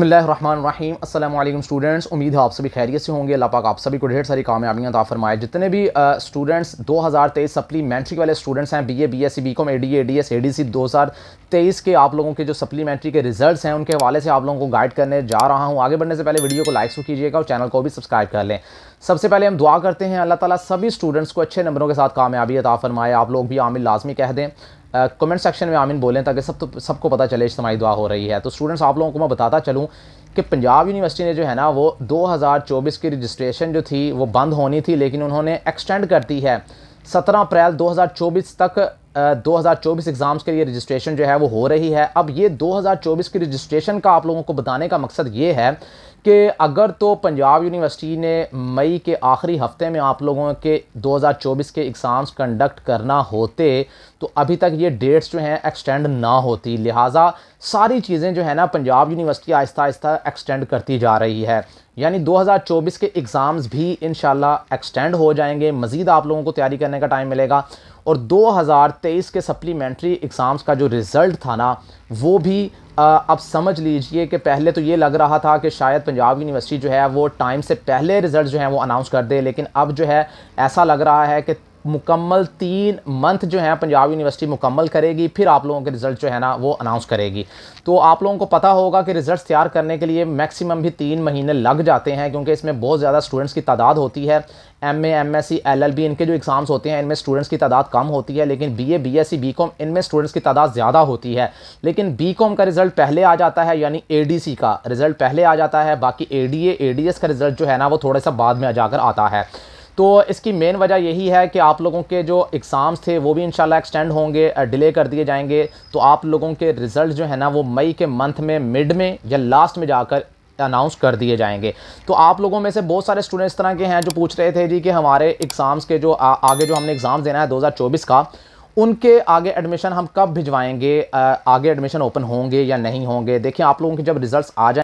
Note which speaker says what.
Speaker 1: बसमीम अल्लाम स्टूडेंट्स उम्मीद है आप सभी खैरियत से होंगे अल्लाह पाक आप सभी को ढेर सारी कामयाबियाँ ताफ़र फरमाए जितने भी स्टूडेंट्स दो हज़ार तेईस सप्लीमेंट्री वाले स्टूडेंट्स हैं B A B S C B com A D A D S A D C दो हज़ार तेईस के आप लोगों के जो सप्लीमेंट्री के रिजल्ट हैं उनके हवाले से आप लोगों को गाइड करने जा रहा हूँ आगे बढ़ने से पहले वीडियो को लाइक कीजिएगा और चैनल को भी सब्सक्राइब कर लें सबसे पहले हम दुआ करते हैं अल्लाह ताली सभी स्टूडेंट्स को अच्छे नंबरों के साथ कामयाबी ताफ़रमाए फरमाए आप लोग भी आमिल लाजमी कह दें कमेंट सेक्शन में आमिन बोलें ताकि सब तो सबको पता चले इज्तमाही दुआ हो रही है तो स्टूडेंट्स आप लोगों को मैं बताता चलूँ कि पंजाब यूनिवर्सिटी ने जो है ना वो 2024 की रजिस्ट्रेशन जो थी वो बंद होनी थी लेकिन उन्होंने एक्सटेंड कर दी है 17 अप्रैल 2024 तक Uh, 2024 एग्ज़ाम्स के लिए रजिस्ट्रेशन जो है वो हो रही है अब ये 2024 की रजिस्ट्रेशन का आप लोगों को बताने का मकसद ये है कि अगर तो पंजाब यूनिवर्सिटी ने मई के आखिरी हफ्ते में आप लोगों के 2024 के एग्ज़ाम्स कंडक्ट करना होते तो अभी तक ये डेट्स जो हैं एक्सटेंड ना होती लिहाजा सारी चीज़ें जो है ना पंजाब यूनिवर्सिटी आहिस्ता आहिस्ता एक्सटेंड करती जा रही है यानी 2024 के एग्ज़ाम्स भी इन एक्सटेंड हो जाएंगे मज़ीद आप लोगों को तैयारी करने का टाइम मिलेगा और 2023 के सप्लीमेंट्री एग्ज़ाम्स का जो रिज़ल्ट था ना वो भी अब समझ लीजिए कि पहले तो ये लग रहा था कि शायद पंजाब यूनिवर्सिटी जो है वो टाइम से पहले रिज़ल्ट जो है वो अनाउंस कर दे लेकिन अब जो है ऐसा लग रहा है कि मुकम्मल तीन मंथ जो है पंजाब यूनिवर्सिटी मुकम्मल करेगी फिर आप लोगों के रिज़ल्ट जो है ना वो अनाउंस करेगी तो आप लोगों को पता होगा कि रिज़ल्ट तैयार करने के लिए मैक्सिमम भी तीन महीने लग जाते हैं क्योंकि इसमें बहुत ज़्यादा स्टूडेंट्स की तादाद होती है M A M S C L L B इनके जो एग्ज़ाम्स होते हैं इनमें स्टूडेंट्स की तादाद कम होती है लेकिन B A B S C B com इनमें स्टूडेंट्स की तादाद ज़्यादा होती है लेकिन बी कॉम का रिज़ल्ट पहले आ जाता है यानी ए डी सी का रिज़ल्ट पहले आ जाता है बाकी A D A D S का रिज़ल्ट जो है ना वो थोड़ा सा बाद में आ जाकर आता है तो इसकी मेन वजह यही है कि आप लोगों के जो एग्ज़ाम्स थे वो भी इंशाल्लाह एक्सटेंड होंगे डिले कर दिए जाएंगे तो आप लोगों के रिज़ल्ट जो है ना वो मई के मंथ में मिड में या लास्ट में जाकर अनाउंस कर दिए जाएंगे तो आप लोगों में से बहुत सारे स्टूडेंट्स तरह के हैं जो पूछ रहे थे जी कि हमारे एग्ज़ाम्स के जो आ, आगे जो हमने एग्ज़ाम देना है चौबीस का उनके आगे एडमिशन हम कब भिजवाएंगे आगे एडमिशन ओपन होंगे या नहीं होंगे देखिए आप लोगों के जब रिजल्ट्स आ जाएंगे